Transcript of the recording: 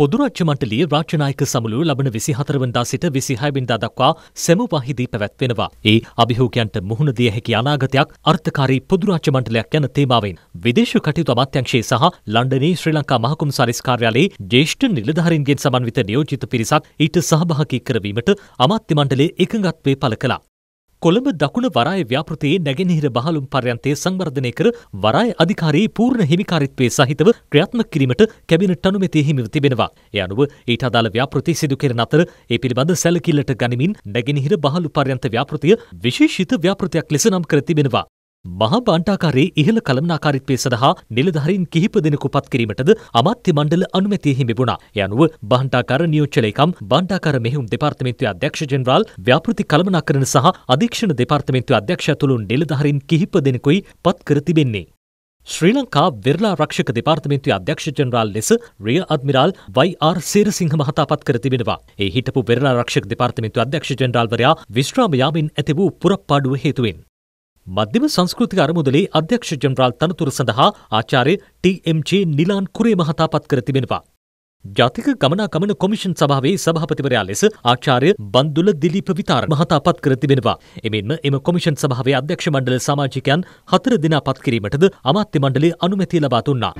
පොදුරාජ්‍ය මණ්ඩලයේ රාජ්‍යනායක සමුළු ලබන විසි හතරවන්දා සිට විසි හැබින්දා දක්වා සැමුවාහිදී පැවැත්වෙනවා. ඒ අභිහෝකයන්ට මුහුණ දිය හැකි අනාගතයක් අර්ථකාරී පොදුරාජ්‍ය මණ්ඩලයක් යන තේමාවෙන් විදේශ කටයුතු අමාත්‍යංශයේ සහ ලන්ඩනයේ ශ්‍රී ලංකා මහකුම් සරිස් කාර්යාලයේ ජේෂ්ඨ නිලධාරීන්ගෙන් සමන්විත නියෝජිත පිරිසක් ඊට සහභාගී කරවීමට අමාත්‍ය මණ්ඩලයේ එකඟත්වය පළ කළා. කොළඹ දකුණ වරාය ව්‍යාපෘතියේ නැගෙනහිර බහලුම් පර්යන්තය සංවර්ධනය කර වරාය අධිකාරී පූර්ණ හිමිකාරිත්වය සහිතව ක්‍රියාත්මක කිරීමට කැබිනට් අනුමැතිය හිමිව තිබෙනවා. ඒ අනුව ඊට අදාළ ව්‍යාපෘති සිදු කෙරෙන අතර ඒ පිළිබඳ සැලකිල්ලට ගනිමින් නැගෙනහිර බහලු පර්යන්ත ව්‍යාපෘතිය විශේෂිත ව්‍යාපෘතියක් ලෙස නම් කර තිබෙනවා. මහා බණ්ඩාකාරයේ ඉහළ කළමනාකාරීත්වය සඳහා නිලධාරීන් කිහිප දෙනෙකු පත් කිරීමටද අමාත්‍ය මණ්ඩල අනුමැතිය හිමිබුණා. ඒ අනුව බණ්ඩාකාර නියෝජ්‍ය ලේකම් බණ්ඩාකාර මෙහෙයුම් දෙපාර්තමේන්තුවේ අධ්‍යක්ෂ ජෙනරාල් ව්‍යාපෘති කළමනාකරණ සහ අධීක්ෂණ දෙපාර්තමේන්තුවේ අධ්‍යක්ෂ ඇතුළු නිලධාරීන් කිහිප දෙනෙකුයි පත් කර තිබෙන්නේ. ශ්‍රී ලංකා වෙරලා රක්ෂක දෙපාර්තමේන්තුවේ අධ්‍යක්ෂ ජෙනරාල් ලෙස රිය අද්මිරාල් වයි.ආර් සේරසිංහ මහතා පත් කර තිබෙනවා. ඒ හිටපු වෙරලා රක්ෂක දෙපාර්තමේන්තුවේ අධ්‍යක්ෂ ජෙනරාල්වරයා විශ්‍රාම යාමෙන් ඇති වූ පුරප්පාඩුව හේතුවෙන් මධ්‍යම සංස්කෘතික අරමුදලේ අධ්‍යක්ෂ ජනරාල් තනතුර සඳහා ආචාර්ය ටීම්ජේ නිලාන් කුරේ මහතා පත් කර තිබෙනවා. ජාතික ගමනාගමන කොමිෂන් සභාවේ සභාපතිවරයා ලෙස ආචාර්ය බන්දුල දිලීප විතාර මහතා පත් කර තිබෙනවා. එමෙන්ම එම කොමිෂන් සභාවේ අධ්‍යක්ෂ මණ්ඩල සමාජිකයන් හතර දෙනා පත් කිරීමටද අමාත්‍ය මණ්ඩලය අනුමැතිය ලබා දුන්නා.